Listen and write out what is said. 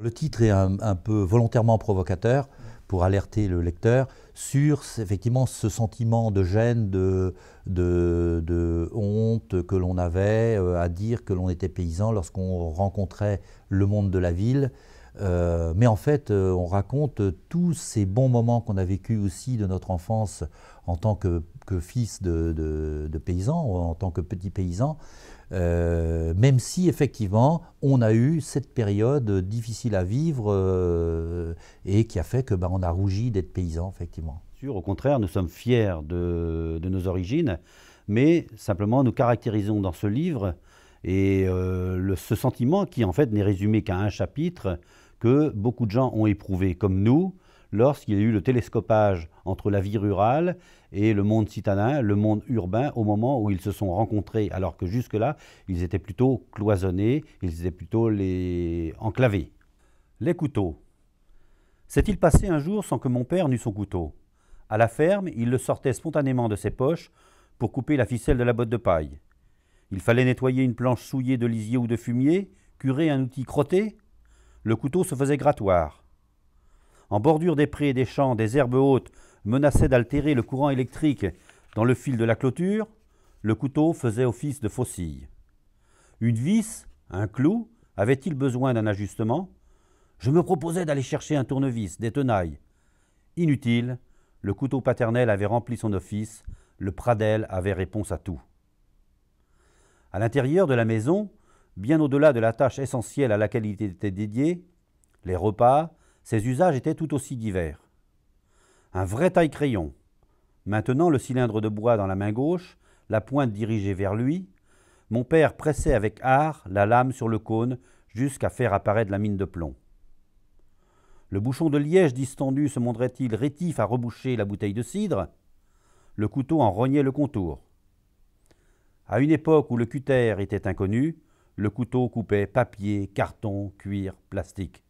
Le titre est un, peu volontairement provocateur pour alerter le lecteur sur effectivement ce sentiment de gêne, de honte que l'on avait euh, à dire que l'on était paysan lorsqu'on rencontrait le monde de la ville euh, mais en fait, euh, on raconte tous ces bons moments qu'on a vécu aussi de notre enfance en tant que, fils de, de, de paysan, en tant que petit paysan, euh, même si effectivement on a eu cette période difficile à vivre et qui a fait que bah, on a rougi d'être paysan, effectivement. Au contraire, nous sommes fiers de, nos origines, mais simplement nous caractérisons dans ce livre et ce sentiment qui en fait n'est résumé qu'à un chapitre, que beaucoup de gens ont éprouvé, comme nous, lorsqu'il y a eu le télescopage entre la vie rurale et le monde citadin, le monde urbain, au moment où ils se sont rencontrés, alors que jusque-là, ils étaient plutôt cloisonnés, ils étaient plutôt les enclavés. Les couteaux. S'est-il passé un jour sans que mon père n'eût son couteau À la ferme, il le sortait spontanément de ses poches pour couper la ficelle de la botte de paille. Il fallait nettoyer une planche souillée de lisier ou de fumier, curer un outil crotté, le couteau se faisait grattoir. En bordure des prés et des champs, des herbes hautes menaçaient d'altérer le courant électrique dans le fil de la clôture, le couteau faisait office de faucille. Une vis, un clou, avait-il besoin d'un ajustement Je me proposais d'aller chercher un tournevis, des tenailles. Inutile, le couteau paternel avait rempli son office, le Pradel avait réponse à tout. À l'intérieur de la maison, bien au-delà de la tâche essentielle à laquelle il était dédié, les repas, ses usages étaient tout aussi divers. Un vrai taille-crayon, maintenant le cylindre de bois dans la main gauche, la pointe dirigée vers lui, mon père pressait avec art la lame sur le cône jusqu'à faire apparaître la mine de plomb. Le bouchon de liège distendu se montrait-il rétif à reboucher la bouteille de cidre Le couteau en rognait le contour. À une époque où le cutter était inconnu, le couteau coupait papier, carton, cuir, plastique.